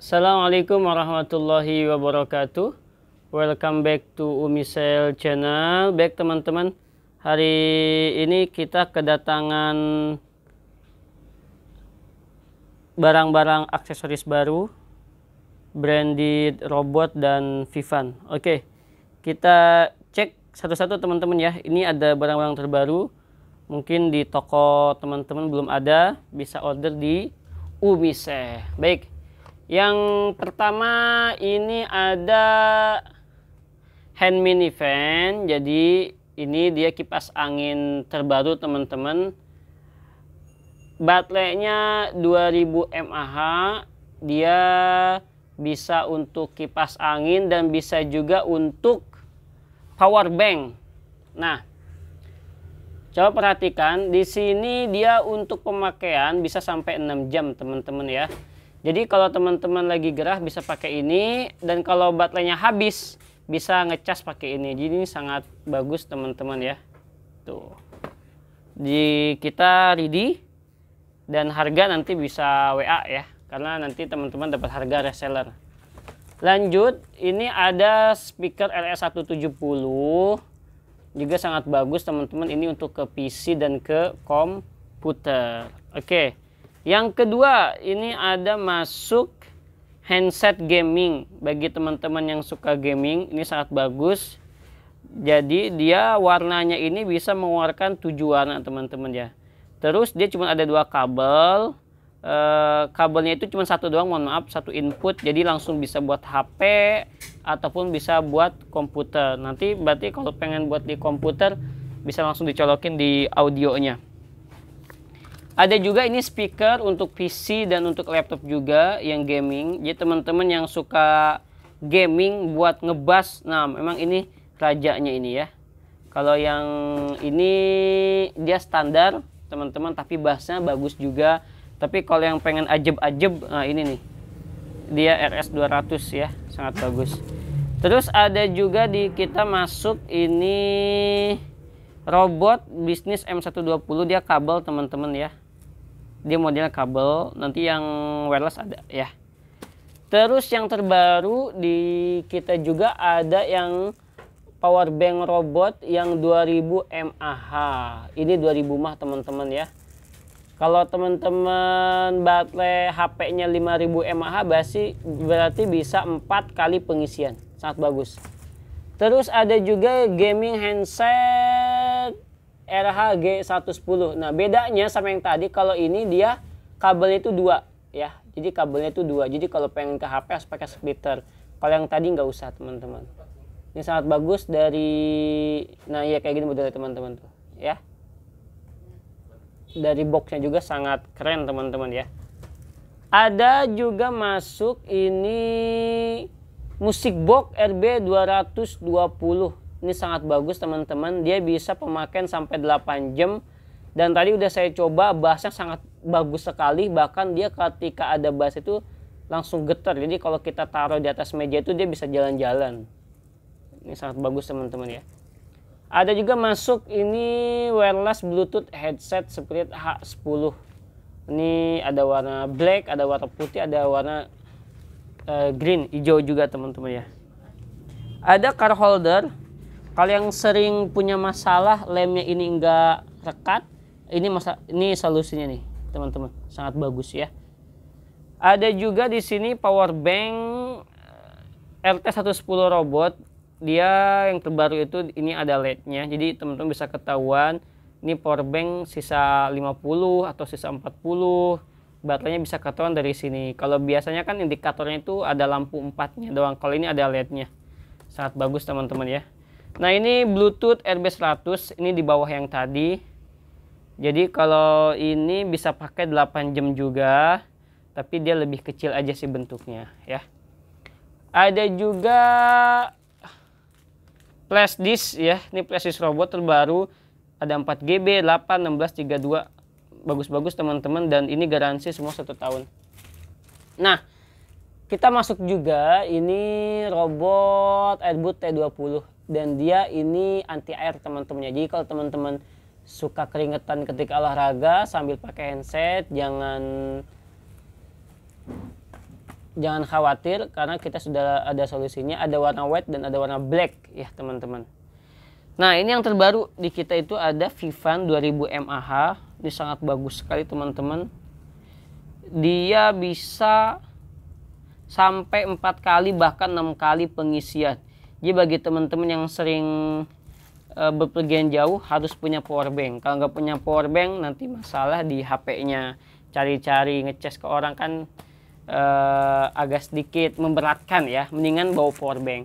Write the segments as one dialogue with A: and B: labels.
A: Assalamualaikum warahmatullahi wabarakatuh. Welcome back to Umisel Channel. Baik teman-teman, hari ini kita kedatangan barang-barang aksesoris baru branded robot dan Vivan. Oke. Kita cek satu-satu teman-teman ya. Ini ada barang-barang terbaru. Mungkin di toko teman-teman belum ada, bisa order di Umise. Baik. Yang pertama ini ada hand mini fan. Jadi ini dia kipas angin terbaru teman-teman. Baterainya 2000 mAh. Dia bisa untuk kipas angin dan bisa juga untuk power bank. Nah, coba perhatikan di sini dia untuk pemakaian bisa sampai 6 jam teman-teman ya. Jadi kalau teman-teman lagi gerah bisa pakai ini dan kalau baterainya habis bisa ngecas pakai ini. Jadi ini sangat bagus teman-teman ya. Tuh. Di kita ready dan harga nanti bisa WA ya karena nanti teman-teman dapat harga reseller. Lanjut, ini ada speaker LS170 juga sangat bagus teman-teman ini untuk ke PC dan ke komputer. Oke. Okay. Yang kedua, ini ada masuk handset gaming bagi teman-teman yang suka gaming. Ini sangat bagus. Jadi dia warnanya ini bisa mengeluarkan tujuh warna teman-teman ya. Terus dia cuma ada dua kabel. E, kabelnya itu cuma satu doang, mohon maaf, satu input. Jadi langsung bisa buat HP ataupun bisa buat komputer. Nanti berarti kalau pengen buat di komputer bisa langsung dicolokin di audionya. Ada juga ini speaker untuk PC dan untuk laptop juga yang gaming. Jadi teman-teman yang suka gaming buat ngebas, nah memang ini rajanya ini ya. Kalau yang ini dia standar teman-teman tapi bassnya bagus juga. Tapi kalau yang pengen ajeb-ajeb, nah ini nih. Dia RS200 ya, sangat bagus. Terus ada juga di kita masuk ini robot bisnis M120 dia kabel teman-teman ya dia modelnya kabel nanti yang wireless ada ya terus yang terbaru di kita juga ada yang power bank robot yang 2000 mAh ini 2000 mah teman-teman ya kalau teman-teman baterai HP-nya 5000 mAh berarti, berarti bisa 4 kali pengisian sangat bagus terus ada juga gaming handset RHG 110. Nah, bedanya sama yang tadi kalau ini dia kabelnya itu dua ya. Jadi kabelnya itu dua. Jadi kalau pengen ke HP harus pakai splitter. Kalau yang tadi nggak usah, teman-teman. Ini sangat bagus dari nah ya kayak gini modelnya teman-teman tuh, ya. Dari boxnya juga sangat keren, teman-teman ya. Ada juga masuk ini musik box RB 220 ini sangat bagus teman-teman dia bisa pemakaian sampai 8 jam dan tadi udah saya coba bassnya sangat bagus sekali bahkan dia ketika ada bass itu langsung getar jadi kalau kita taruh di atas meja itu dia bisa jalan-jalan ini sangat bagus teman-teman ya ada juga masuk ini wireless bluetooth headset spirit H10 ini ada warna black ada warna putih ada warna uh, green hijau juga teman-teman ya ada car holder kalau yang sering punya masalah lemnya ini enggak rekat, ini masa ini solusinya nih, teman-teman. Sangat bagus ya. Ada juga di sini power bank eh, RT110 robot. Dia yang terbaru itu ini ada LED-nya. Jadi teman-teman bisa ketahuan ini power bank sisa 50 atau sisa 40. Baterainya bisa ketahuan dari sini. Kalau biasanya kan indikatornya itu ada lampu 4-nya doang. Kalau ini ada LED-nya. Sangat bagus teman-teman ya. Nah ini Bluetooth RB100 ini di bawah yang tadi. Jadi kalau ini bisa pakai 8 jam juga, tapi dia lebih kecil aja sih bentuknya ya. Ada juga flash disk ya, ini flash disk robot terbaru ada 4 GB, 8, 16, 32. Bagus-bagus teman-teman dan ini garansi semua satu tahun. Nah, kita masuk juga ini robot Airbus T20 dan dia ini anti air teman-temannya. Jadi kalau teman-teman suka keringetan ketika olahraga sambil pakai handset jangan jangan khawatir karena kita sudah ada solusinya ada warna white dan ada warna black ya teman-teman nah ini yang terbaru di kita itu ada Vivan 2000 mAh ini sangat bagus sekali teman-teman dia bisa sampai 4 kali bahkan 6 kali pengisian jadi bagi teman-teman yang sering e, berpergian jauh harus punya power bank. Kalau nggak punya power bank nanti masalah di HP-nya. Cari-cari ngecas ke orang kan e, agak sedikit memberatkan ya. Mendingan bawa power bank.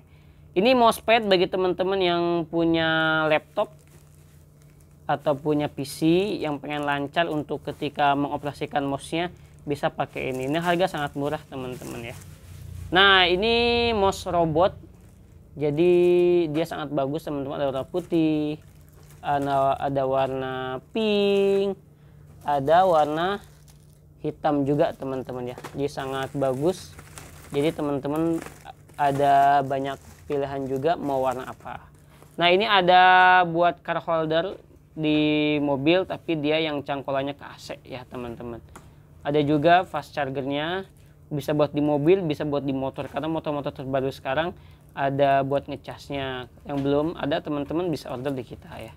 A: Ini mousepad bagi teman-teman yang punya laptop atau punya PC yang pengen lancar untuk ketika mengoperasikan mouse-nya bisa pakai ini. Ini harga sangat murah teman-teman ya. Nah ini mouse robot jadi dia sangat bagus teman-teman ada warna putih ada, ada warna pink ada warna hitam juga teman-teman ya dia sangat bagus jadi teman-teman ada banyak pilihan juga mau warna apa nah ini ada buat car holder di mobil tapi dia yang cangkolannya ke AC ya teman-teman ada juga fast chargernya bisa buat di mobil bisa buat di motor karena motor-motor terbaru sekarang ada buat ngecasnya yang belum ada teman-teman bisa order di kita ya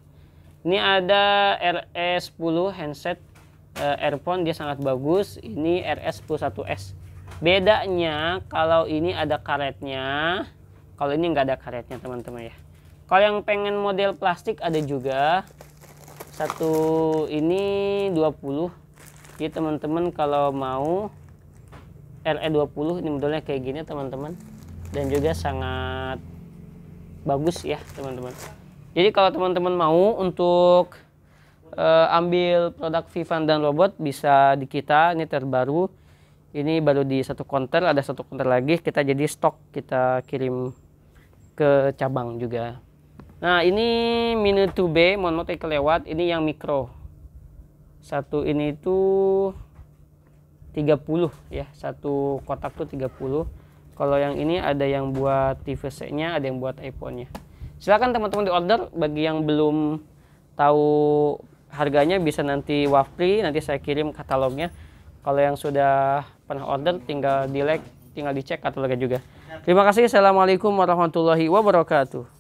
A: ini ada RS10 handset uh, earphone dia sangat bagus ini RS11S bedanya kalau ini ada karetnya kalau ini nggak ada karetnya teman-teman ya kalau yang pengen model plastik ada juga satu ini 20 jadi teman-teman kalau mau RE20 ini modelnya kayak gini teman-teman dan juga sangat bagus ya teman-teman jadi kalau teman-teman mau untuk uh, ambil produk Vivan dan robot bisa di kita ini terbaru ini baru di satu konter ada satu konter lagi kita jadi stok kita kirim ke cabang juga nah ini mini 2B mohon maaf kelewat ini yang mikro satu ini tuh 30 ya satu kotak tuh 30 kalau yang ini ada yang buat TVC-nya, ada yang buat iPhone-nya. Silakan teman-teman di order bagi yang belum tahu harganya bisa nanti wafri, nanti saya kirim katalognya. Kalau yang sudah pernah order tinggal di like, tinggal dicek katalognya juga. Terima kasih. Assalamualaikum warahmatullahi wabarakatuh.